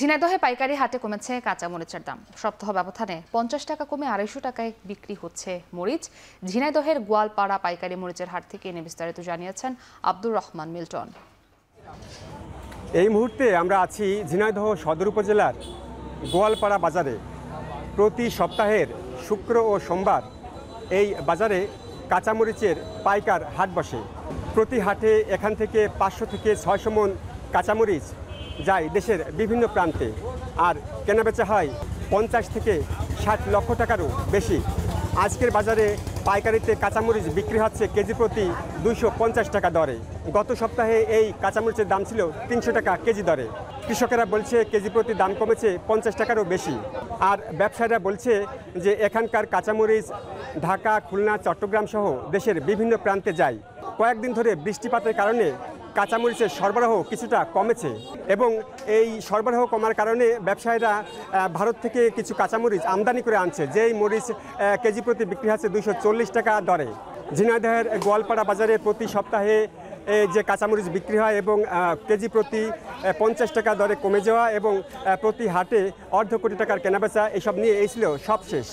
ঝিনাইদহে পাইকারি হাটে কমেছে কাঁচা মরিচের দাম সপ্তাহ ব্যবধানে পঞ্চাশ টাকা কমে আড়াইশো টাকায় বিক্রি হচ্ছে মরিচ ঝিনাইদহের গোয়ালপাড়া পাইকারি মরিচের হাট থেকে এনে বিস্তারিত জানিয়েছেন আব্দুর রহমান মিল্টন এই মুহূর্তে আমরা আছি ঝিনাইদহ সদর উপজেলার গোয়ালপাড়া বাজারে প্রতি সপ্তাহের শুক্র ও সোমবার এই বাজারে কাঁচামরিচের পাইকার হাট বসে প্রতি হাটে এখান থেকে পাঁচশো থেকে ছয়শো মন কাঁচামরিচ যায় দেশের বিভিন্ন প্রান্তে আর কেনাবেচা হয় পঞ্চাশ থেকে ষাট লক্ষ টাকারও বেশি আজকের বাজারে পাইকারিতে কাঁচামরিচ বিক্রি হচ্ছে কেজি প্রতি দুইশো টাকা দরে গত সপ্তাহে এই কাঁচামরিচের দাম ছিল তিনশো টাকা কেজি দরে কৃষকেরা বলছে কেজি প্রতি দাম কমেছে পঞ্চাশ টাকারও বেশি আর ব্যবসায়ীরা বলছে যে এখানকার কাঁচামরিচ ঢাকা খুলনা চট্টগ্রাম সহ দেশের বিভিন্ন প্রান্তে যায় কয়েকদিন ধরে বৃষ্টিপাতের কারণে কাঁচামরিচের সরবরাহ কিছুটা কমেছে এবং এই সরবরাহ কমার কারণে ব্যবসায়ীরা ভারত থেকে কিছু কাঁচামরিচ আমদানি করে আনছে যেই মরিচ কেজি প্রতি বিক্রি হচ্ছে দুশো টাকা দরে ঝিনাইদহের গোয়ালপাড়া বাজারে প্রতি সপ্তাহে যে কাঁচামরিচ বিক্রি হয় এবং কেজি প্রতি পঞ্চাশ টাকা দরে কমে যাওয়া এবং প্রতি হাটে অর্ধ কোটি টাকার কেনাবেচা এসব নিয়ে এই ছিল শেষ